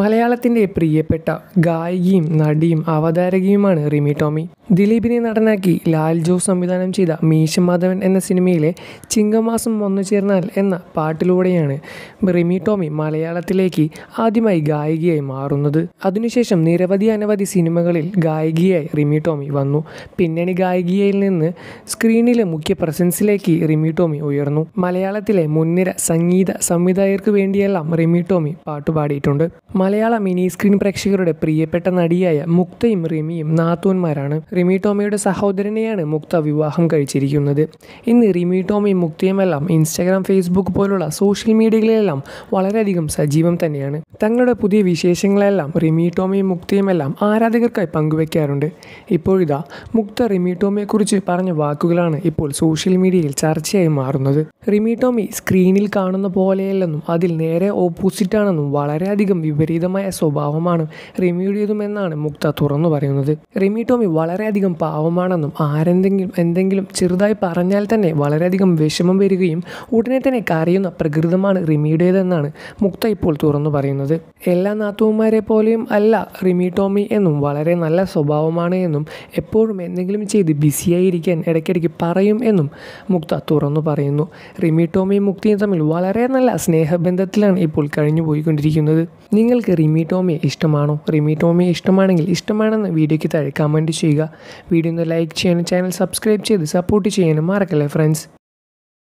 മലയാളത്തിൻ്റെ പ്രിയപ്പെട്ട ഗായികയും നടിയും അവതാരകയുമാണ് റിമി ടോമി ദിലീപിനെ നടനാക്കി ലാൽ ജോസ് സംവിധാനം ചെയ്ത മീശമാധവൻ എന്ന സിനിമയിലെ ചിങ്ങമാസം വന്നു ചേർന്നാൽ എന്ന പാട്ടിലൂടെയാണ് റിമി ടോമി മലയാളത്തിലേക്ക് ആദ്യമായി ഗായികയായി മാറുന്നത് അതിനുശേഷം നിരവധി അനവധി സിനിമകളിൽ ഗായികയായി റിമി ടോമി വന്നു പിന്നണി ഗായികയിൽ നിന്ന് സ്ക്രീനിലെ മുഖ്യ പ്രസൻസിലേക്ക് റിമി ടോമി ഉയർന്നു മലയാളത്തിലെ മുൻനിര സംഗീത സംവിധായകർക്ക് വേണ്ടിയെല്ലാം റിമി ടോമി പാട്ടുപാടിയിട്ടുണ്ട് മലയാള മിനി സ്ക്രീൻ പ്രേക്ഷകരുടെ പ്രിയപ്പെട്ട നടിയായ മുക്തയും റിമിയും നാത്തൂന്മാരാണ് റിമി ടോമിയുടെ സഹോദരനെയാണ് മുക്ത വിവാഹം കഴിച്ചിരിക്കുന്നത് ഇന്ന് റിമി ടോമിയും മുക്തയുമെല്ലാം ഇൻസ്റ്റാഗ്രാം ഫേസ്ബുക്ക് പോലുള്ള സോഷ്യൽ മീഡിയകളിലെല്ലാം വളരെയധികം സജീവം തന്നെയാണ് തങ്ങളുടെ പുതിയ വിശേഷങ്ങളെല്ലാം റിമി ടോമിയും മുക്തയുമെല്ലാം ആരാധകർക്കായി പങ്കുവെക്കാറുണ്ട് ഇപ്പോഴിതാ മുക്ത റിമി ടോമിയെക്കുറിച്ച് പറഞ്ഞ വാക്കുകളാണ് ഇപ്പോൾ സോഷ്യൽ മീഡിയയിൽ ചർച്ചയായി മാറുന്നത് റിമി ടോമി സ്ക്രീനിൽ കാണുന്ന പോലെയല്ലെന്നും അതിൽ നേരെ ഓപ്പോസിറ്റാണെന്നും വളരെയധികം വിപരീത വിപരീതമായ സ്വഭാവമാണ് എന്നാണ് മുക്ത തുറന്നു പറയുന്നത് റിമി ടോമി വളരെയധികം പാവമാണെന്നും ആരെന്തെങ്കിലും എന്തെങ്കിലും ചെറുതായി പറഞ്ഞാൽ തന്നെ വളരെയധികം വിഷമം വരികയും ഉടനെ തന്നെ കരയുന്ന പ്രകൃതമാണ് റിമിയുടേതെന്നാണ് മുക്ത ഇപ്പോൾ തുറന്നു പറയുന്നത് എല്ലാ നാത്തുമാരെ പോലെയും അല്ല റിമി ടോമി എന്നും വളരെ നല്ല സ്വഭാവമാണ് എന്നും എപ്പോഴും എന്തെങ്കിലും ചെയ്ത് ബിസിയായിരിക്കാൻ ഇടയ്ക്കിടയ്ക്ക് പറയും എന്നും മുക്ത തുറന്നു പറയുന്നു റിമി ടോമിയും മുക്തിയും തമ്മിൽ വളരെ നല്ല സ്നേഹബന്ധത്തിലാണ് ഇപ്പോൾ കഴിഞ്ഞു പോയിക്കൊണ്ടിരിക്കുന്നത് നിങ്ങൾ നിങ്ങൾക്ക് റിമി ഇഷ്ടമാണോ റിമി ഇഷ്ടമാണെങ്കിൽ ഇഷ്ടമാണെന്ന് വീഡിയോയ്ക്ക് താഴെ കമൻറ്റ് ചെയ്യുക വീഡിയോ ഒന്ന് ലൈക്ക് ചെയ്യാനും ചാനൽ സബ്സ്ക്രൈബ് ചെയ്ത് സപ്പോർട്ട് ചെയ്യാനും മറക്കല്ലേ ഫ്രണ്ട്സ്